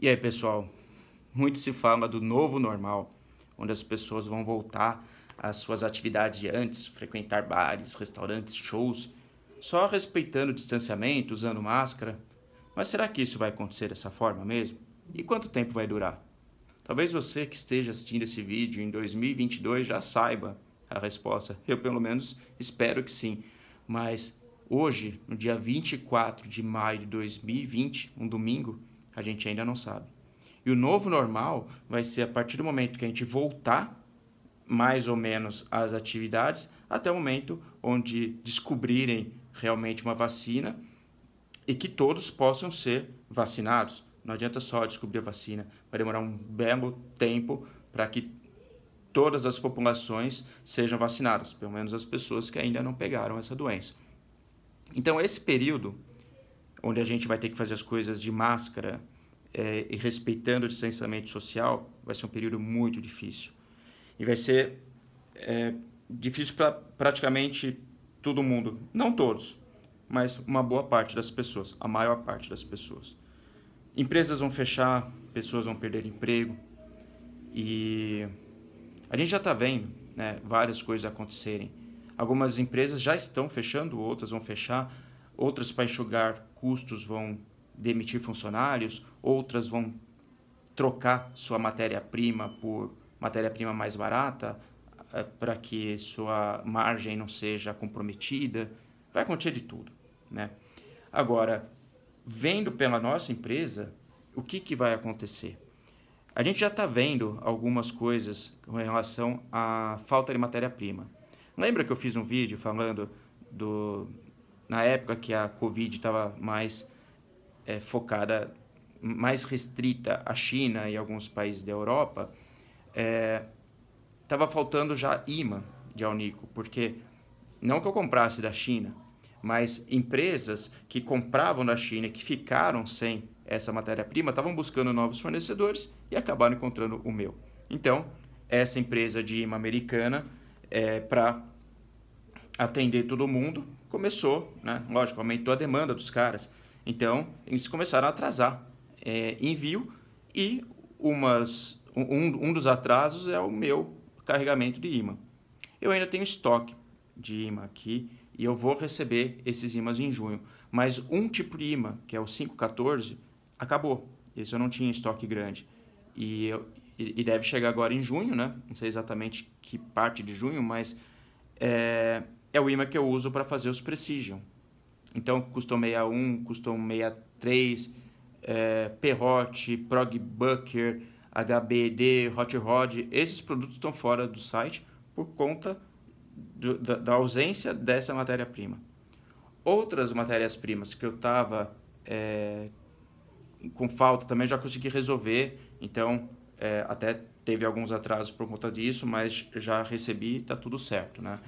E aí, pessoal? Muito se fala do novo normal, onde as pessoas vão voltar às suas atividades de antes, frequentar bares, restaurantes, shows, só respeitando o distanciamento, usando máscara. Mas será que isso vai acontecer dessa forma mesmo? E quanto tempo vai durar? Talvez você que esteja assistindo esse vídeo em 2022 já saiba a resposta. Eu, pelo menos, espero que sim. Mas hoje, no dia 24 de maio de 2020, um domingo, a gente ainda não sabe. E o novo normal vai ser a partir do momento que a gente voltar mais ou menos às atividades, até o momento onde descobrirem realmente uma vacina e que todos possam ser vacinados. Não adianta só descobrir a vacina, vai demorar um belo tempo para que todas as populações sejam vacinadas, pelo menos as pessoas que ainda não pegaram essa doença. Então, esse período onde a gente vai ter que fazer as coisas de máscara, é, e respeitando o distanciamento social, vai ser um período muito difícil. E vai ser é, difícil para praticamente todo mundo. Não todos, mas uma boa parte das pessoas, a maior parte das pessoas. Empresas vão fechar, pessoas vão perder emprego. E a gente já está vendo né, várias coisas acontecerem. Algumas empresas já estão fechando, outras vão fechar, outras para enxugar custos vão demitir funcionários, outras vão trocar sua matéria-prima por matéria-prima mais barata eh, para que sua margem não seja comprometida. Vai acontecer de tudo, né? Agora, vendo pela nossa empresa, o que, que vai acontecer? A gente já está vendo algumas coisas com relação à falta de matéria-prima. Lembra que eu fiz um vídeo falando do na época que a Covid estava mais é, focada mais restrita à China e alguns países da Europa, estava é, faltando já imã de alnico, porque não que eu comprasse da China, mas empresas que compravam da China, que ficaram sem essa matéria-prima, estavam buscando novos fornecedores e acabaram encontrando o meu. Então, essa empresa de imã americana, é, para atender todo mundo, começou, né? lógico, aumentou a demanda dos caras, então, eles começaram a atrasar é, envio e umas, um, um dos atrasos é o meu carregamento de imã. Eu ainda tenho estoque de imã aqui e eu vou receber esses imãs em junho. Mas um tipo de imã, que é o 514, acabou. Esse eu não tinha estoque grande. E, eu, e deve chegar agora em junho, né? Não sei exatamente que parte de junho, mas é, é o imã que eu uso para fazer os Precision. Então, custom 61, custom 63, é, Perrote, Prog Bucker, HBD, Hot Rod, esses produtos estão fora do site por conta do, da, da, ausência dessa matéria-prima. Outras matérias-primas que eu estava é, com falta também já consegui resolver, então é, até teve alguns atrasos por conta disso, mas já recebi, está tudo certo. Né?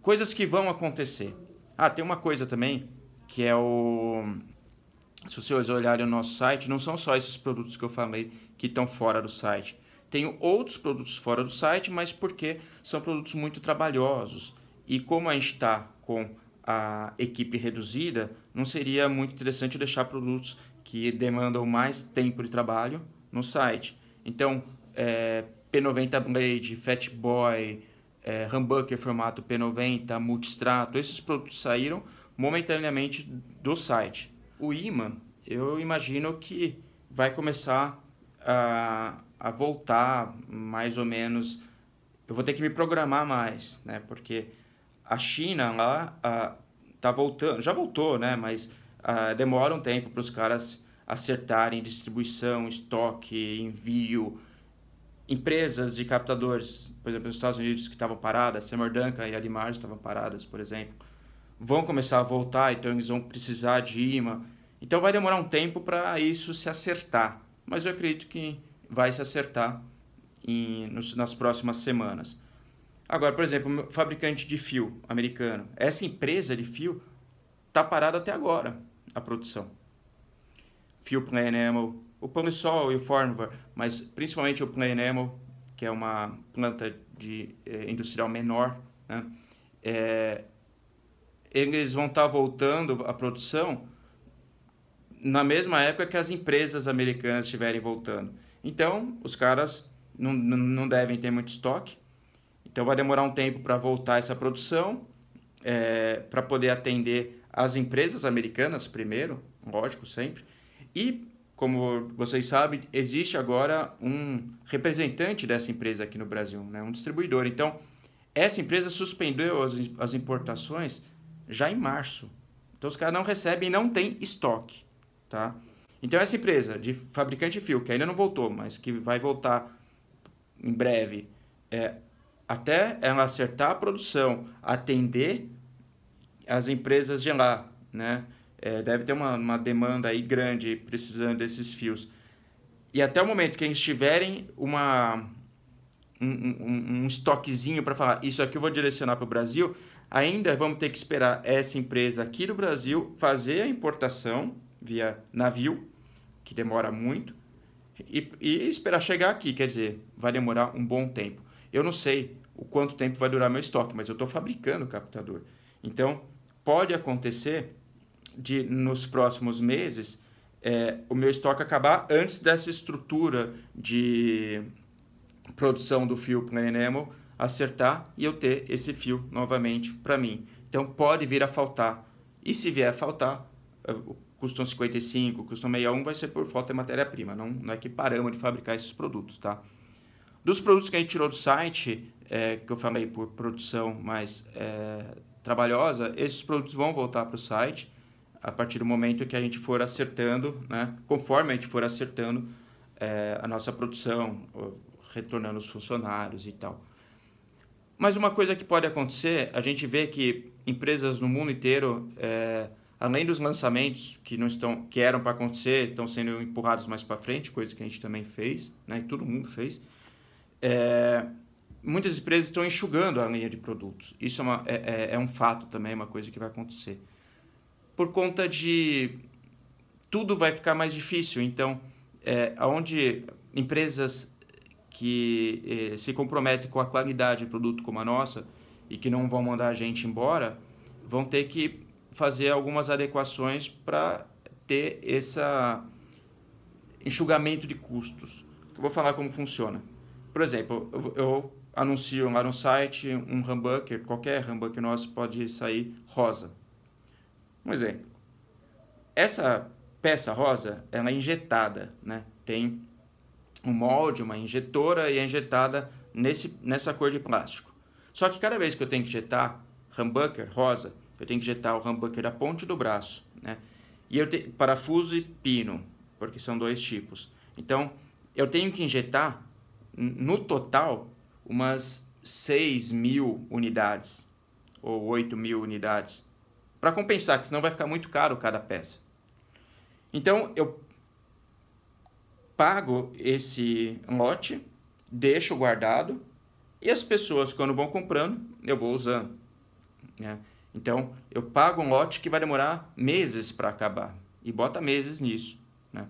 Coisas que vão acontecer. Ah, tem uma coisa também, que é o. Se vocês olharem o nosso site, não são só esses produtos que eu falei que estão fora do site. Tenho outros produtos fora do site, mas porque são produtos muito trabalhosos. E como a gente está com a equipe reduzida, não seria muito interessante deixar produtos que demandam mais tempo de trabalho no site. Então, é, eh, P90 Blade, Fat Boy, é, humbucker formato P90, multistrato, esses produtos saíram momentaneamente do site. O imã, eu imagino que vai começar a, a voltar mais ou menos. Eu vou ter que me programar mais, né? Porque a China lá a, tá voltando, já voltou, né? Mas a, demora um tempo para os caras acertarem distribuição, estoque, envio, empresas de captadores, por exemplo, nos Estados Unidos que estavam paradas, Seymour Duncan e Alimage estavam paradas, por exemplo, vão começar a voltar, então eles vão precisar de imã. Então vai demorar um tempo para isso se acertar, mas eu acredito que vai se acertar em, nos, nas próximas semanas. Agora, por exemplo, fabricante de fio americano, essa empresa de fio está parada até agora, a produção. Fio Plan Enamel, o Panisol e o Formivore, mas principalmente o Planemo, que é uma planta de eh, industrial menor, né? é, eles vão estar tá voltando à produção na mesma época que as empresas americanas estiverem voltando. Então, os caras não, não devem ter muito estoque, então vai demorar um tempo para voltar essa produção, é, eh, para poder atender as empresas americanas primeiro, lógico, sempre, e como vocês sabem, existe agora um representante dessa empresa aqui no Brasil, né? um distribuidor. Então, essa empresa suspendeu as, as importações já em março. Então, os caras não recebem e não tem estoque. Tá? Então, essa empresa de fabricante de fio, que ainda não voltou, mas que vai voltar em breve, é, até ela acertar a produção, atender as empresas de lá, né? É, deve ter uma, uma demanda aí grande precisando desses fios. E até o momento que eles tiverem uma, um, um, um estoquezinho para falar, isso aqui eu vou direcionar para o Brasil, ainda vamos ter que esperar essa empresa aqui do Brasil fazer a importação via navio, que demora muito, e, e esperar chegar aqui, quer dizer, vai demorar um bom tempo. Eu não sei o quanto tempo vai durar meu estoque, mas eu estou fabricando o captador. Então, pode acontecer de, nos próximos meses, é, o meu estoque acabar antes dessa estrutura de produção do fio para Enemo acertar e eu ter esse fio novamente para mim. Então pode vir a faltar. E se vier a faltar, custam 55, custam 61, vai ser por falta de matéria-prima. Não, não é que paramos de fabricar esses produtos, tá? Dos produtos que a gente tirou do site, é, que eu falei por produção mais é, trabalhosa, esses produtos vão voltar para o site a partir do momento que a gente for acertando, né? conforme a gente for acertando é, a nossa produção, retornando os funcionários e tal. Mas uma coisa que pode acontecer, a gente vê que empresas no mundo inteiro, é, além dos lançamentos que não estão, que eram para acontecer, estão sendo empurrados mais para frente, coisa que a gente também fez, né? todo mundo fez. É, muitas empresas estão enxugando a linha de produtos. Isso é, uma, é, é, é um fato também, é uma coisa que vai acontecer por conta de tudo vai ficar mais difícil. Então, é, onde empresas que é, se comprometem com a qualidade do produto como a nossa e que não vão mandar a gente embora, vão ter que fazer algumas adequações para ter esse enxugamento de custos. Eu vou falar como funciona. Por exemplo, eu, eu anuncio lá no site um humbucker, qualquer humbucker nosso pode sair rosa. Um exemplo. Essa peça rosa, ela é injetada, né? Tem um molde, uma injetora e é injetada nesse, nessa cor de plástico. Só que cada vez que eu tenho que injetar humbucker rosa, eu tenho que injetar o humbucker da ponte do braço, né? E eu parafuso e pino, porque são dois tipos. Então, eu tenho que injetar, no total, umas 6 mil unidades ou 8 mil unidades para compensar, que senão vai ficar muito caro cada peça. Então eu pago esse lote, deixo guardado e as pessoas quando vão comprando eu vou usando. Né? Então eu pago um lote que vai demorar meses para acabar e bota meses nisso. Né?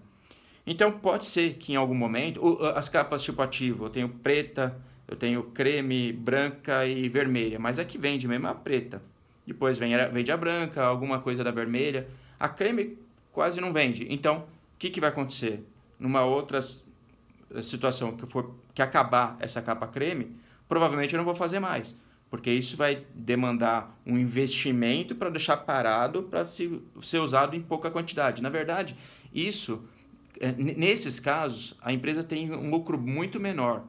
Então pode ser que em algum momento as capas tipo ativo eu tenho preta, eu tenho creme branca e vermelha, mas a que vende mesmo é a preta. Depois vem, vende a branca, alguma coisa da vermelha. A creme quase não vende. Então, o que, que vai acontecer? Numa outra eh, situação que, for, que acabar essa capa creme, provavelmente eu não vou fazer mais. Porque isso vai demandar um investimento para deixar parado para se, ser usado em pouca quantidade. Na verdade, isso, eh, nesses casos, a empresa tem um lucro muito menor.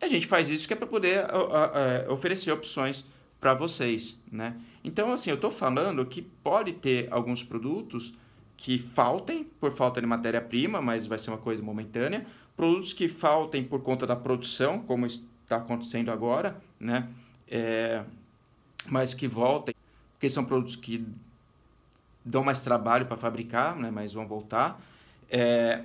A gente faz isso que é para poder ah, ah, eh, oferecer opções para vocês, né? Então, assim, eu estou falando que pode ter alguns produtos que faltem por falta de matéria-prima, mas vai ser uma coisa momentânea. Produtos que faltem por conta da produção, como está acontecendo agora, né? É, mas que voltem, porque são produtos que dão mais trabalho para fabricar, né? Mas vão voltar. É,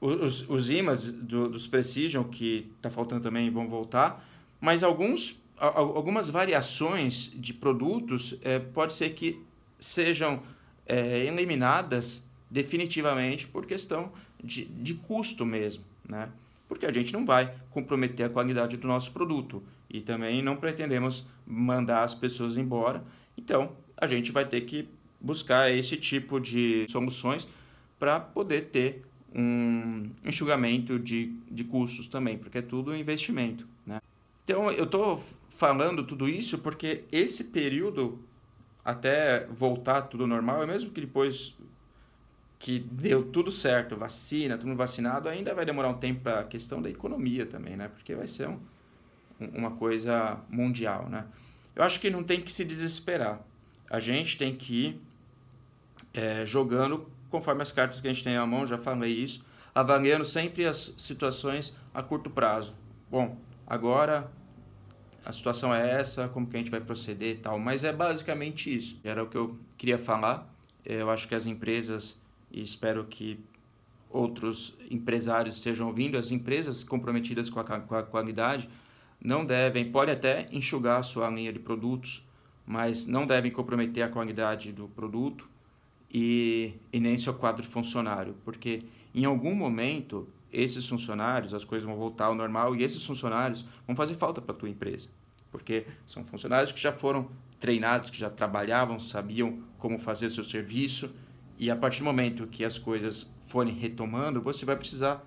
os, os imãs do, dos Precision, que está faltando também, vão voltar. Mas alguns algumas variações de produtos é, pode ser que sejam é, eliminadas definitivamente por questão de, de custo mesmo, né? Porque a gente não vai comprometer a qualidade do nosso produto e também não pretendemos mandar as pessoas embora. Então, a gente vai ter que buscar esse tipo de soluções para poder ter um enxugamento de, de custos também, porque é tudo investimento. Então, eu estou falando tudo isso porque esse período, até voltar tudo normal, é mesmo que depois que deu tudo certo, vacina, todo mundo vacinado, ainda vai demorar um tempo para a questão da economia também, né? Porque vai ser um, uma coisa mundial, né? Eu acho que não tem que se desesperar. A gente tem que ir é, jogando conforme as cartas que a gente tem na mão, já falei isso, avaliando sempre as situações a curto prazo. Bom, agora a situação é essa, como que a gente vai proceder e tal. Mas é basicamente isso. Era o que eu queria falar. É, eu acho que as empresas, e espero que outros empresários estejam ouvindo, as empresas comprometidas com a, com a qualidade não devem, podem até enxugar a sua linha de produtos, mas não devem comprometer a qualidade do produto e, e nem seu quadro funcionário, porque em algum momento esses funcionários, as coisas vão voltar ao normal e esses funcionários vão fazer falta para a tua empresa. Porque são funcionários que já foram treinados, que já trabalhavam, sabiam como fazer seu serviço e a partir do momento que as coisas forem retomando, você vai precisar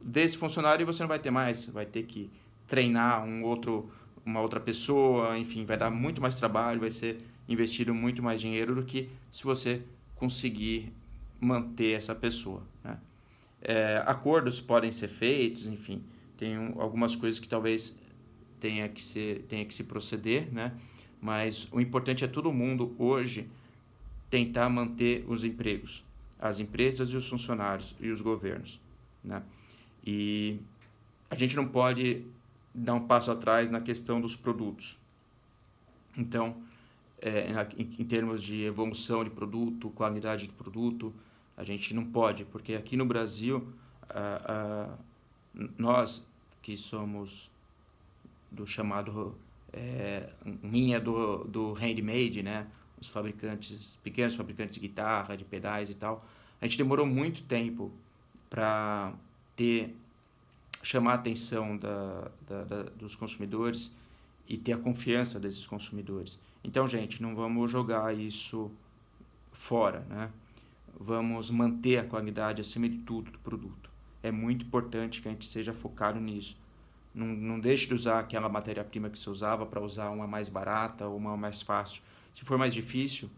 desse funcionário e você não vai ter mais, vai ter que treinar um outro uma outra pessoa, enfim, vai dar muito mais trabalho, vai ser investido muito mais dinheiro do que se você conseguir manter essa pessoa, né? é, acordos podem ser feitos, enfim, tem algumas coisas que talvez tenha que, se tenha que se proceder, né? Mas o importante é todo mundo hoje tentar manter os empregos, as empresas e os funcionários e os governos, né? E a gente não pode dar um passo atrás na questão dos produtos. Então, é, em, em termos de evolução de produto, qualidade de produto, a gente não pode, porque aqui no Brasil, eh, eh, nós que somos do chamado é, linha do, do handmade, né? Os fabricantes, pequenos fabricantes de guitarra, de pedais e tal. A gente demorou muito tempo para ter chamar a atenção da, da, da, dos consumidores e ter a confiança desses consumidores. Então, gente, não vamos jogar isso fora, né? vamos manter a qualidade acima de tudo do produto. É muito importante que a gente seja focado nisso. Não, não deixe de usar aquela matéria-prima que você usava para usar uma mais barata ou uma mais fácil. Se for mais difícil,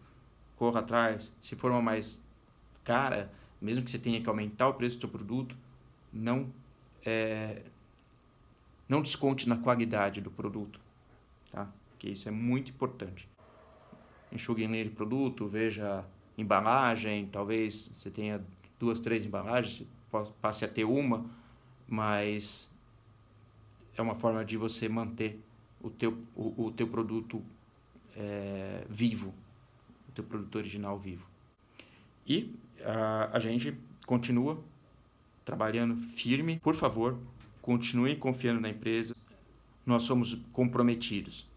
corra atrás. Se for uma mais cara, mesmo que você tenha que aumentar o preço do seu produto, não é, não desconte na qualidade do produto, tá? Que isso é muito importante. Enxugue em o produto, veja embalagem, talvez você tenha duas, três embalagens, passe a ter uma, mas é uma forma de você manter o teu, o, o teu produto é, vivo, o teu produto original vivo. E a, a gente continua trabalhando firme. Por favor, continue confiando na empresa. Nós somos comprometidos.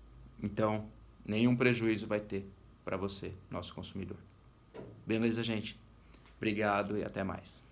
Então, nenhum prejuízo vai ter para você, nosso consumidor. Beleza, gente? Obrigado e até mais.